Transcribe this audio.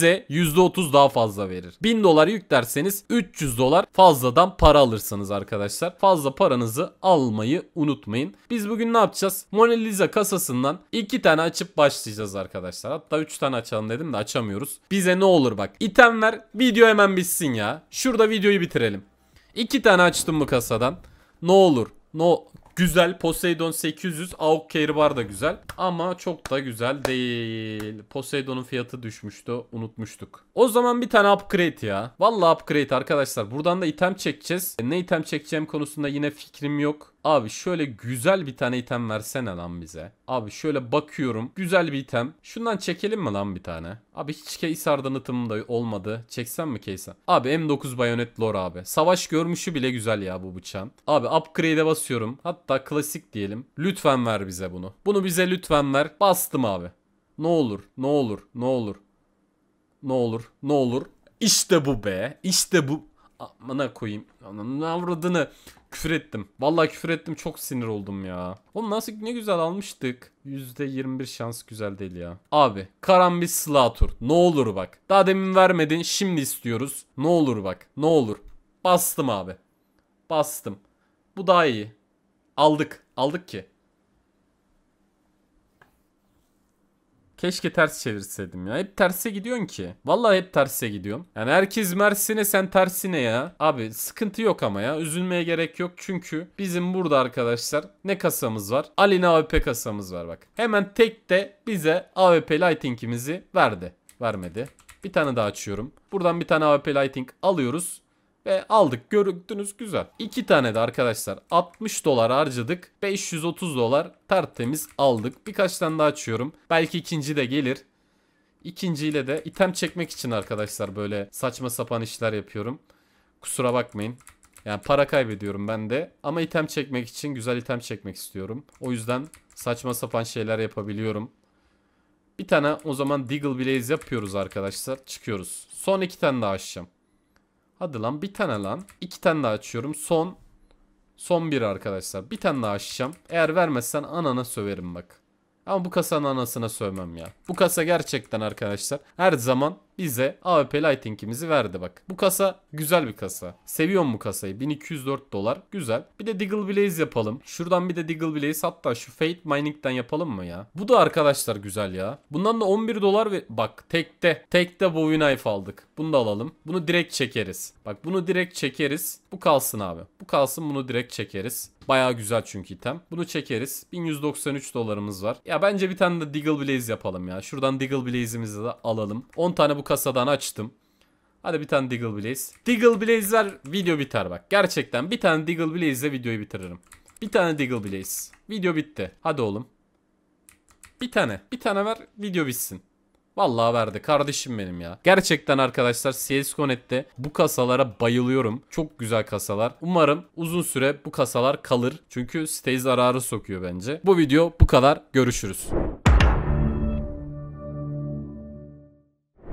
size %30 daha fazla verir. 1000 dolar yüklerseniz 300 dolar fazladan para alırsınız arkadaşlar. Fazla paranızı almayı unutmayın. Biz bugün ne yapacağız? Mona Lisa kasasından 2 tane açıp başlayacağız arkadaşlar. Hatta 3 tane açalım dedim de açamıyoruz. Bize ne olur bak. İtem ver video hemen bitsin ya. Şurada videoyu bitirelim. 2 tane açtım bu kasadan. Ne olur. No Güzel. Poseidon 800. Auk Kerbar da güzel. Ama çok da güzel değil. Poseidon'un fiyatı düşmüştü. Unutmuştuk. O zaman bir tane upgrade ya. Valla upgrade arkadaşlar. Buradan da item çekeceğiz. E, ne item çekeceğim konusunda yine fikrim yok. Abi şöyle güzel bir tane item versene lan bize. Abi şöyle bakıyorum. Güzel bir item. Şundan çekelim mi lan bir tane? Abi hiç Keysar'dan ıtım da olmadı. Çeksem mi Keysar? Abi M9 Bayonet Lore abi. Savaş görmüşü bile güzel ya bu bıçağın. Abi upgrade'e basıyorum. Hatta klasik diyelim. Lütfen ver bize bunu. Bunu bize lütfen ver. Bastım abi. Ne olur, ne olur, ne olur. Ne olur, ne olur. İşte bu be. İşte bu. Amına koyayım. Ananın avradını. Küfür ettim. Vallahi küfür ettim çok sinir oldum ya. Oğlum nasıl ne güzel almıştık. %21 şans güzel değil ya. Abi Karambit Slatur. Ne olur bak. Daha demin vermedin şimdi istiyoruz. Ne olur bak. Ne olur. Bastım abi. Bastım. Bu daha iyi. Aldık. Aldık ki. Keşke ters çevirseydim ya. Hep terse gidiyorsun ki. Vallahi hep terse gidiyorum. Yani herkes Mersin'e sen tersine ya. Abi sıkıntı yok ama ya. Üzülmeye gerek yok. Çünkü bizim burada arkadaşlar ne kasamız var? Alina AWP kasamız var bak. Hemen tek de bize AWP lighting'imizi verdi. Vermedi. Bir tane daha açıyorum. Buradan bir tane AWP lighting alıyoruz. Ve aldık görüntünüz güzel. İki tane de arkadaşlar 60 dolar harcadık. 530 dolar tertemiz aldık. Birkaç tane daha açıyorum. Belki ikinci de gelir. İkinciyle de item çekmek için arkadaşlar böyle saçma sapan işler yapıyorum. Kusura bakmayın. Yani para kaybediyorum ben de. Ama item çekmek için güzel item çekmek istiyorum. O yüzden saçma sapan şeyler yapabiliyorum. Bir tane o zaman Deagle Blaze yapıyoruz arkadaşlar. Çıkıyoruz. Son iki tane daha açacağım. Hadi lan bir tane lan. İki tane daha açıyorum. Son. Son bir arkadaşlar. Bir tane daha açacağım. Eğer vermezsen anana söverim bak. Ama bu kasanın anasına sövmem ya. Bu kasa gerçekten arkadaşlar her zaman bize AWP Lighting'imizi verdi bak. Bu kasa güzel bir kasa. Seviyorum bu kasayı. 1204 dolar. Güzel. Bir de Diggle Blaze yapalım. Şuradan bir de Diggle Blaze hatta şu Fate Mining'den yapalım mı ya? Bu da arkadaşlar güzel ya. Bundan da 11 dolar ve bak tekte. Tekte Bowie Knife aldık. Bunu da alalım. Bunu direkt çekeriz. Bak bunu direkt çekeriz. Bu kalsın abi. Bu kalsın bunu direkt çekeriz. Baya güzel çünkü item. Bunu çekeriz. 1193 dolarımız var. Ya bence bir tane de Diggle Blaze yapalım ya. Şuradan Diggle Blaze'imizi de alalım. 10 tane bu kasadan açtım. Hadi bir tane Diggle Blaze. Diggle Blaze ver video biter bak. Gerçekten bir tane Diggle Blaze ile videoyu bitiririm. Bir tane Diggle Blaze. Video bitti. Hadi oğlum. Bir tane. Bir tane ver video bitsin. Vallahi verdi kardeşim benim ya. Gerçekten arkadaşlar CS Connect'te bu kasalara bayılıyorum. Çok güzel kasalar. Umarım uzun süre bu kasalar kalır. Çünkü site zararı sokuyor bence. Bu video bu kadar. Görüşürüz.